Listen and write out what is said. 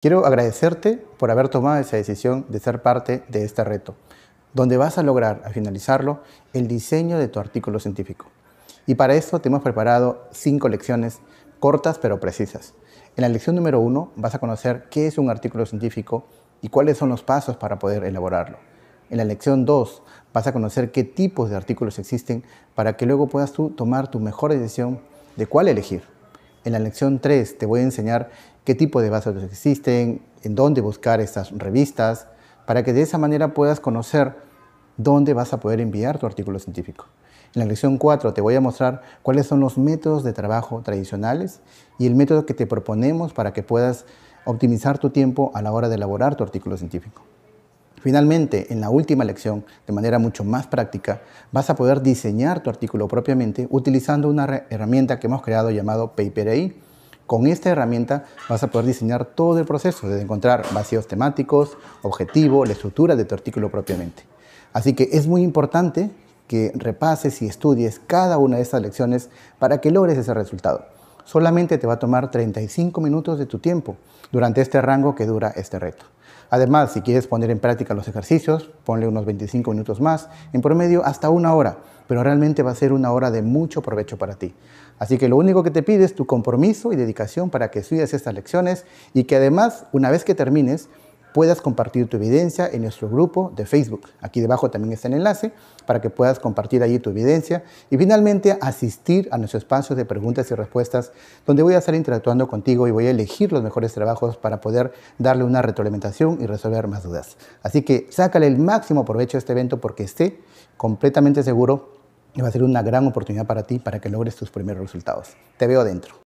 Quiero agradecerte por haber tomado esa decisión de ser parte de este reto, donde vas a lograr, al finalizarlo, el diseño de tu artículo científico. Y para esto te hemos preparado cinco lecciones cortas pero precisas. En la lección número uno vas a conocer qué es un artículo científico y cuáles son los pasos para poder elaborarlo. En la lección dos vas a conocer qué tipos de artículos existen para que luego puedas tú tomar tu mejor decisión de cuál elegir. En la lección 3 te voy a enseñar qué tipo de bases existen, en dónde buscar estas revistas, para que de esa manera puedas conocer dónde vas a poder enviar tu artículo científico. En la lección 4 te voy a mostrar cuáles son los métodos de trabajo tradicionales y el método que te proponemos para que puedas optimizar tu tiempo a la hora de elaborar tu artículo científico. Finalmente, en la última lección, de manera mucho más práctica, vas a poder diseñar tu artículo propiamente utilizando una herramienta que hemos creado llamado PaperAI. Con esta herramienta vas a poder diseñar todo el proceso, desde encontrar vacíos temáticos, objetivo, la estructura de tu artículo propiamente. Así que es muy importante que repases y estudies cada una de estas lecciones para que logres ese resultado. Solamente te va a tomar 35 minutos de tu tiempo durante este rango que dura este reto. Además, si quieres poner en práctica los ejercicios, ponle unos 25 minutos más, en promedio hasta una hora, pero realmente va a ser una hora de mucho provecho para ti. Así que lo único que te pide es tu compromiso y dedicación para que estudies estas lecciones y que además, una vez que termines, puedas compartir tu evidencia en nuestro grupo de Facebook. Aquí debajo también está el enlace para que puedas compartir allí tu evidencia y finalmente asistir a nuestro espacio de preguntas y respuestas donde voy a estar interactuando contigo y voy a elegir los mejores trabajos para poder darle una retroalimentación y resolver más dudas. Así que sácale el máximo provecho a este evento porque esté completamente seguro que va a ser una gran oportunidad para ti para que logres tus primeros resultados. Te veo dentro.